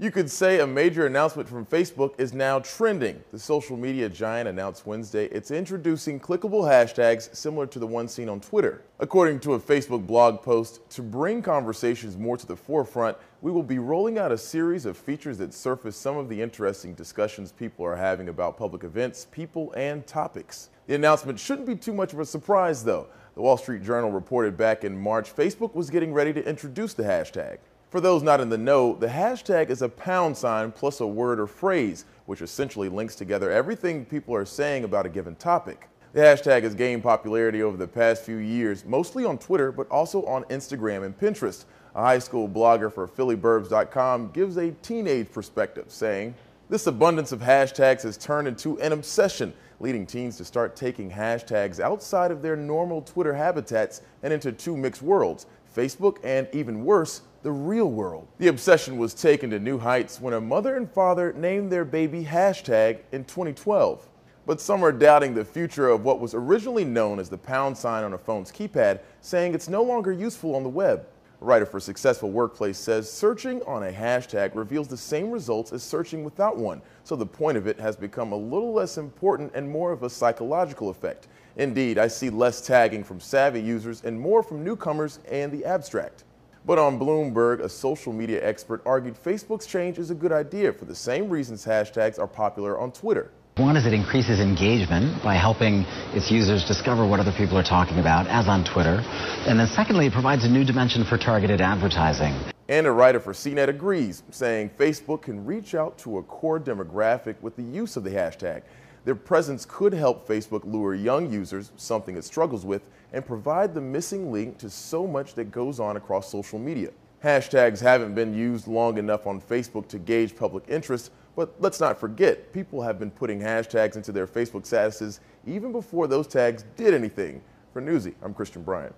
You could say a major announcement from Facebook is now trending. The social media giant announced Wednesday it's introducing clickable hashtags similar to the one seen on Twitter. According to a Facebook blog post, to bring conversations more to the forefront, we will be rolling out a series of features that surface some of the interesting discussions people are having about public events, people, and topics. The announcement shouldn't be too much of a surprise, though. The Wall Street Journal reported back in March Facebook was getting ready to introduce the hashtag. For those not in the know, the hashtag is a pound sign plus a word or phrase, which essentially links together everything people are saying about a given topic. The hashtag has gained popularity over the past few years, mostly on Twitter, but also on Instagram and Pinterest. A high school blogger for PhillyBurbs.com gives a teenage perspective, saying, this abundance of hashtags has turned into an obsession, leading teens to start taking hashtags outside of their normal Twitter habitats and into two mixed worlds, Facebook and even worse, the real world. The obsession was taken to new heights when a mother and father named their baby hashtag in 2012. But some are doubting the future of what was originally known as the pound sign on a phone's keypad, saying it's no longer useful on the web. Writer for Successful Workplace says searching on a hashtag reveals the same results as searching without one, so the point of it has become a little less important and more of a psychological effect. Indeed, I see less tagging from savvy users and more from newcomers and the abstract. But on Bloomberg, a social media expert argued Facebook's change is a good idea for the same reasons hashtags are popular on Twitter. One is it increases engagement by helping its users discover what other people are talking about, as on Twitter. And then secondly, it provides a new dimension for targeted advertising. And a writer for CNET agrees, saying Facebook can reach out to a core demographic with the use of the hashtag. Their presence could help Facebook lure young users, something it struggles with, and provide the missing link to so much that goes on across social media. Hashtags haven't been used long enough on Facebook to gauge public interest, but let's not forget, people have been putting hashtags into their Facebook statuses even before those tags did anything. For Newsy, I'm Christian Bryant.